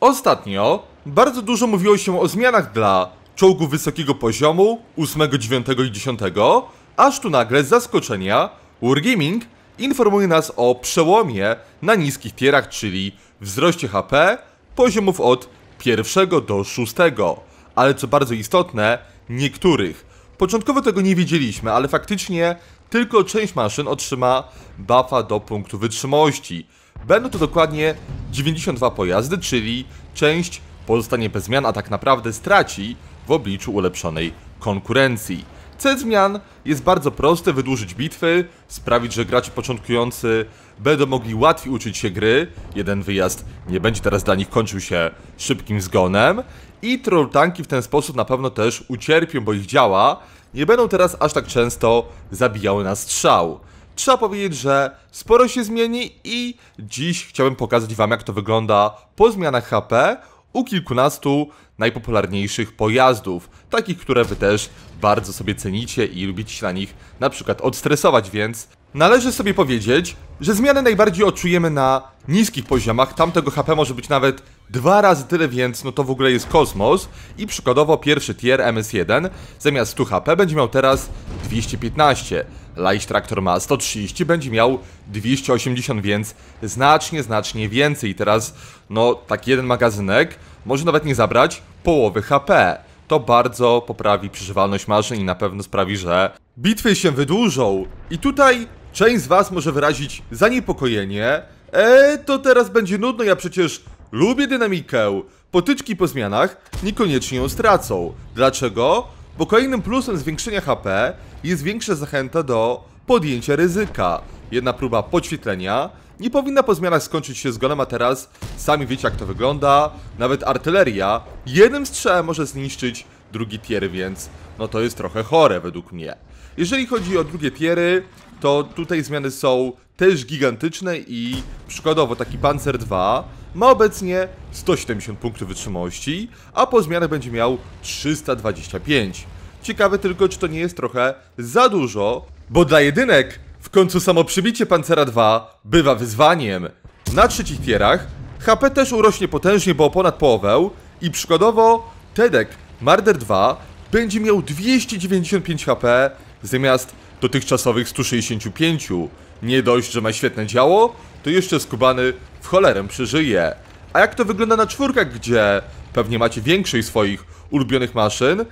Ostatnio bardzo dużo mówiło się o zmianach dla czołgów wysokiego poziomu 8, 9 i 10, aż tu nagle z zaskoczenia Wargaming informuje nas o przełomie na niskich tierach, czyli wzroście HP poziomów od pierwszego do szóstego, ale co bardzo istotne, niektórych. Początkowo tego nie wiedzieliśmy, ale faktycznie tylko część maszyn otrzyma buffa do punktu wytrzymałości. Będą to dokładnie 92 pojazdy, czyli część pozostanie bez zmian, a tak naprawdę straci w obliczu ulepszonej konkurencji. Cel zmian jest bardzo prosty, wydłużyć bitwy, sprawić, że gracze początkujący będą mogli łatwiej uczyć się gry, jeden wyjazd nie będzie teraz dla nich kończył się szybkim zgonem i troll tanki w ten sposób na pewno też ucierpią, bo ich działa nie będą teraz aż tak często zabijały na strzał trzeba powiedzieć, że sporo się zmieni i dziś chciałbym pokazać Wam, jak to wygląda po zmianach HP u kilkunastu najpopularniejszych pojazdów, takich, które Wy też bardzo sobie cenicie i lubicie się na nich na przykład odstresować, więc należy sobie powiedzieć, że zmiany najbardziej odczujemy na niskich poziomach, tamtego HP może być nawet Dwa razy tyle więc, no to w ogóle jest kosmos i przykładowo pierwszy tier MS1 zamiast 100 HP będzie miał teraz 215. Light Tractor ma 130, będzie miał 280, więc znacznie, znacznie więcej. i Teraz, no, tak jeden magazynek może nawet nie zabrać połowy HP. To bardzo poprawi przeżywalność maszyn i na pewno sprawi, że bitwy się wydłużą. I tutaj część z Was może wyrazić zaniepokojenie. Eee, to teraz będzie nudno, ja przecież Lubię dynamikę. Potyczki po zmianach niekoniecznie ją stracą. Dlaczego? Bo kolejnym plusem zwiększenia HP jest większa zachęta do podjęcia ryzyka. Jedna próba podświetlenia nie powinna po zmianach skończyć się zgonem, a teraz sami wiecie jak to wygląda. Nawet artyleria jednym strzałem może zniszczyć drugi tier, więc no to jest trochę chore według mnie. Jeżeli chodzi o drugie tiery, to tutaj zmiany są też gigantyczne i przykładowo taki Panzer 2 ma obecnie 170 punktów wytrzymałości, a po zmianach będzie miał 325. Ciekawe tylko, czy to nie jest trochę za dużo, bo dla jedynek w końcu samo przybicie Pancera 2 bywa wyzwaniem. Na trzecich tierach HP też urośnie potężnie, bo o ponad połowę i przykładowo Tedek Marder 2 będzie miał 295 HP zamiast dotychczasowych 165. Nie dość, że ma świetne działo, to jeszcze skubany w cholerę przeżyje. A jak to wygląda na czwórkach, gdzie pewnie macie większej swoich ulubionych maszyn?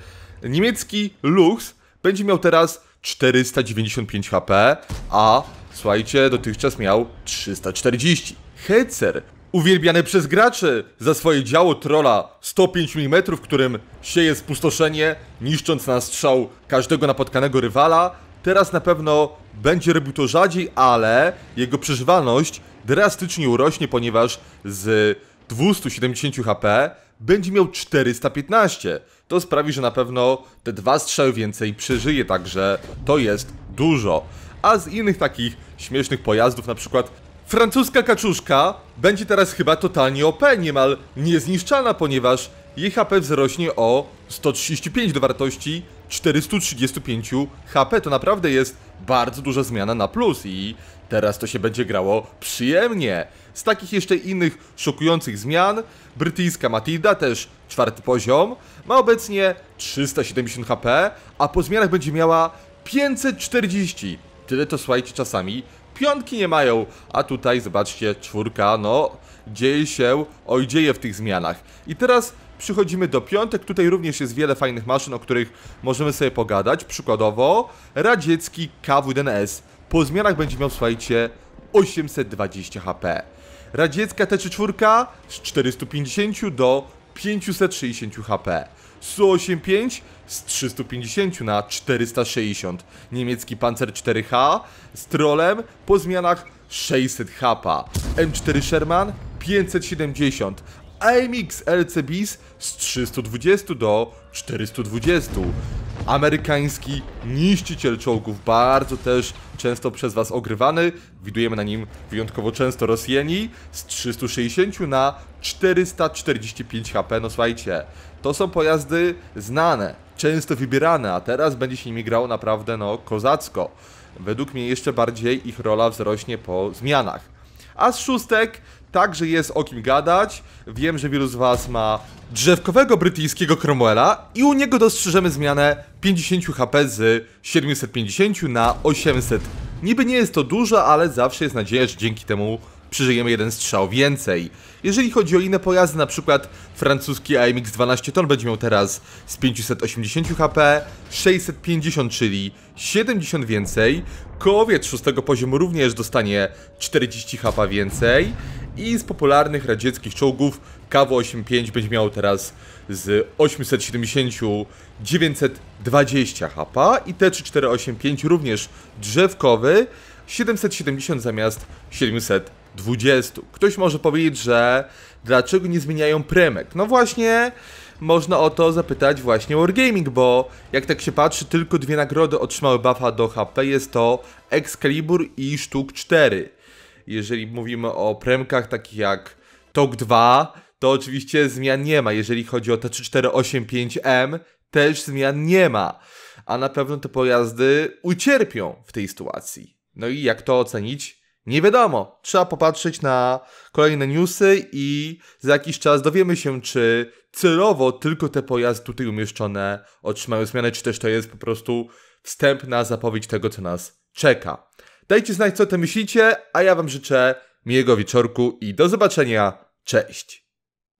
Niemiecki Lux będzie miał teraz 495 HP, a słuchajcie, dotychczas miał 340. Hetzer, uwielbiany przez graczy za swoje działo trola 105 mm, którym sieje spustoszenie, niszcząc na strzał każdego napotkanego rywala, Teraz na pewno będzie robił to rzadziej, ale jego przeżywalność drastycznie urośnie, ponieważ z 270 HP będzie miał 415. To sprawi, że na pewno te dwa strzały więcej przeżyje, także to jest dużo. A z innych takich śmiesznych pojazdów, na przykład francuska kaczuszka będzie teraz chyba totalnie OP, niemal niezniszczalna, ponieważ jej HP wzrośnie o 135 do wartości 435 HP. To naprawdę jest bardzo duża zmiana na plus i teraz to się będzie grało przyjemnie. Z takich jeszcze innych szokujących zmian, brytyjska Matilda, też czwarty poziom, ma obecnie 370 HP, a po zmianach będzie miała 540. Tyle to słuchajcie czasami piątki nie mają, a tutaj zobaczcie, czwórka, no, dzieje się, oj dzieje w tych zmianach. I teraz Przychodzimy do piątek, tutaj również jest wiele fajnych maszyn, o których możemy sobie pogadać. Przykładowo radziecki kw s Po zmianach będzie miał, słuchajcie, 820 HP. Radziecka t 34 z 450 do 560 HP. Su-85 z 350 na 460. Niemiecki Panzer 4H z trolem po zmianach 600 HP. M4 Sherman 570, AMX LCBs z 320 do 420. Amerykański niszczyciel czołgów, bardzo też często przez Was ogrywany, widujemy na nim wyjątkowo często Rosjani, z 360 na 445 HP, no słuchajcie, to są pojazdy znane, często wybierane, a teraz będzie się nimi grało naprawdę no kozacko. Według mnie jeszcze bardziej ich rola wzrośnie po zmianach. A z szóstek Także jest o kim gadać. Wiem, że wielu z was ma drzewkowego brytyjskiego Cromwella i u niego dostrzeżemy zmianę 50 HP z 750 na 800. Niby nie jest to dużo, ale zawsze jest nadzieja, że dzięki temu przeżyjemy jeden strzał więcej. Jeżeli chodzi o inne pojazdy, na przykład francuski AMX 12 ton będzie miał teraz z 580 HP 650, czyli 70 więcej. Kołowiec 6 poziomu również dostanie 40 HP więcej. I z popularnych radzieckich czołgów KW-85 będzie miał teraz z 870 920 HP i T-3485 również drzewkowy 770 zamiast 720. Ktoś może powiedzieć, że dlaczego nie zmieniają premek? No właśnie, można o to zapytać właśnie Wargaming, bo jak tak się patrzy, tylko dwie nagrody otrzymały buffa do HP, jest to Excalibur i Sztuk 4. Jeżeli mówimy o premkach takich jak TOK 2, to oczywiście zmian nie ma. Jeżeli chodzi o T3485M, też zmian nie ma. A na pewno te pojazdy ucierpią w tej sytuacji. No i jak to ocenić? Nie wiadomo. Trzeba popatrzeć na kolejne newsy i za jakiś czas dowiemy się, czy celowo tylko te pojazdy tutaj umieszczone otrzymają zmianę, czy też to jest po prostu wstępna zapowiedź tego, co nas czeka. Dajcie znać, co o tym myślicie, a ja Wam życzę miłego wieczorku i do zobaczenia. Cześć!